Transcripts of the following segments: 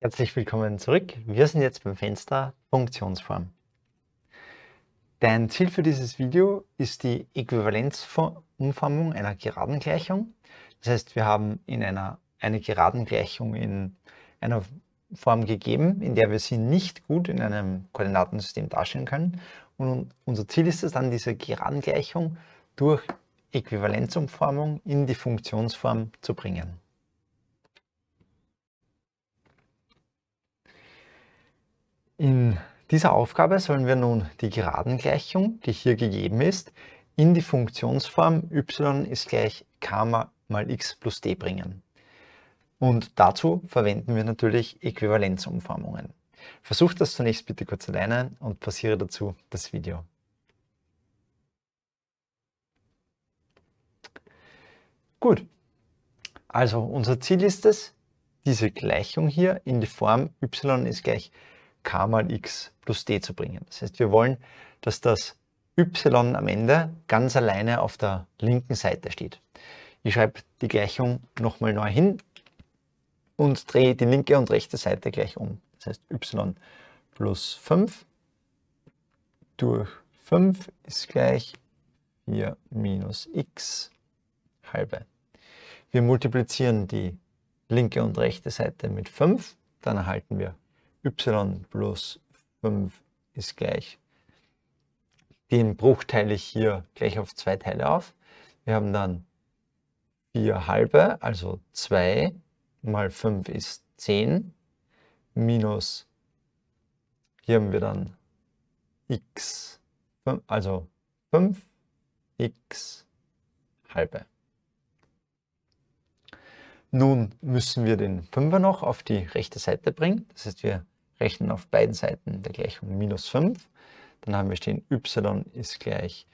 Herzlich willkommen zurück. Wir sind jetzt beim Fenster Funktionsform. Dein Ziel für dieses Video ist die Äquivalenzumformung einer Geradengleichung. Das heißt, wir haben in einer, eine Geradengleichung in einer Form gegeben, in der wir sie nicht gut in einem Koordinatensystem darstellen können. Und unser Ziel ist es dann, diese Geradengleichung durch Äquivalenzumformung in die Funktionsform zu bringen. Dieser Aufgabe sollen wir nun die Geradengleichung, die hier gegeben ist, in die Funktionsform y ist gleich k mal x plus d bringen. Und dazu verwenden wir natürlich Äquivalenzumformungen. Versuch das zunächst bitte kurz alleine und passiere dazu das Video. Gut, also unser Ziel ist es, diese Gleichung hier in die Form y ist gleich k mal x plus d zu bringen. Das heißt, wir wollen, dass das y am Ende ganz alleine auf der linken Seite steht. Ich schreibe die Gleichung nochmal neu hin und drehe die linke und rechte Seite gleich um. Das heißt, y plus 5 durch 5 ist gleich 4 minus x halbe. Wir multiplizieren die linke und rechte Seite mit 5, dann erhalten wir y plus 5 ist gleich. Den Bruch teile ich hier gleich auf zwei Teile auf. Wir haben dann 4 halbe, also 2 mal 5 ist 10, minus, hier haben wir dann x, also 5 x halbe. Nun müssen wir den 5er noch auf die rechte Seite bringen. Das heißt, wir rechnen auf beiden Seiten der Gleichung minus 5. Dann haben wir stehen y ist gleich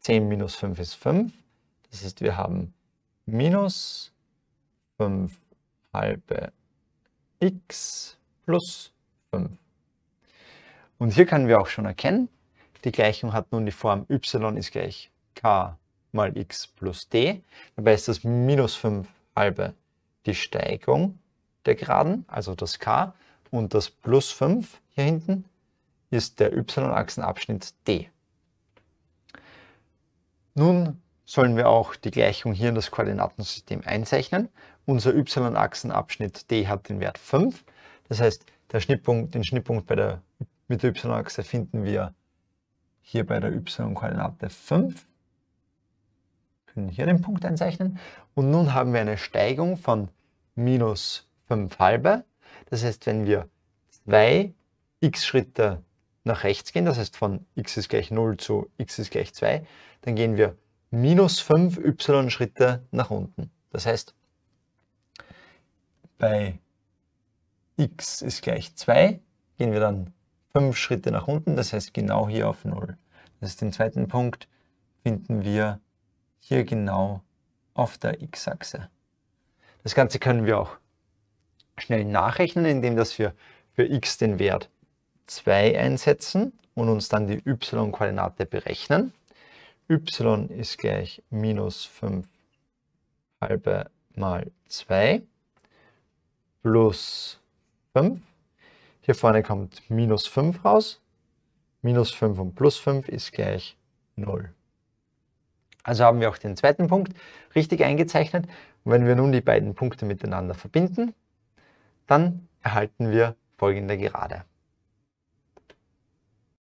10 minus 5 ist 5. Das heißt, wir haben minus 5 halbe x plus 5. Und hier können wir auch schon erkennen, die Gleichung hat nun die Form y ist gleich k mal x plus d. Dabei ist das minus 5 halbe die Steigung der Geraden, also das k und das plus 5 hier hinten ist der y-Achsenabschnitt D. Nun sollen wir auch die Gleichung hier in das Koordinatensystem einzeichnen. Unser y-Achsenabschnitt D hat den Wert 5. Das heißt, Schnittpunkt, den Schnittpunkt bei der, mit der y-Achse finden wir hier bei der y-Koordinate 5. Wir können hier den Punkt einzeichnen. Und nun haben wir eine Steigung von minus 5 halbe das heißt, wenn wir zwei x Schritte nach rechts gehen, das heißt von x ist gleich 0 zu x ist gleich 2, dann gehen wir minus 5 y Schritte nach unten. Das heißt, bei x ist gleich 2 gehen wir dann 5 Schritte nach unten, das heißt genau hier auf 0. Das ist den zweiten Punkt finden wir hier genau auf der x-Achse. Das Ganze können wir auch schnell nachrechnen, indem dass wir für x den Wert 2 einsetzen und uns dann die y-Koordinate berechnen. y ist gleich minus 5 halbe mal 2 plus 5. Hier vorne kommt minus 5 raus. Minus 5 und plus 5 ist gleich 0. Also haben wir auch den zweiten Punkt richtig eingezeichnet. wenn wir nun die beiden Punkte miteinander verbinden, dann erhalten wir folgende Gerade.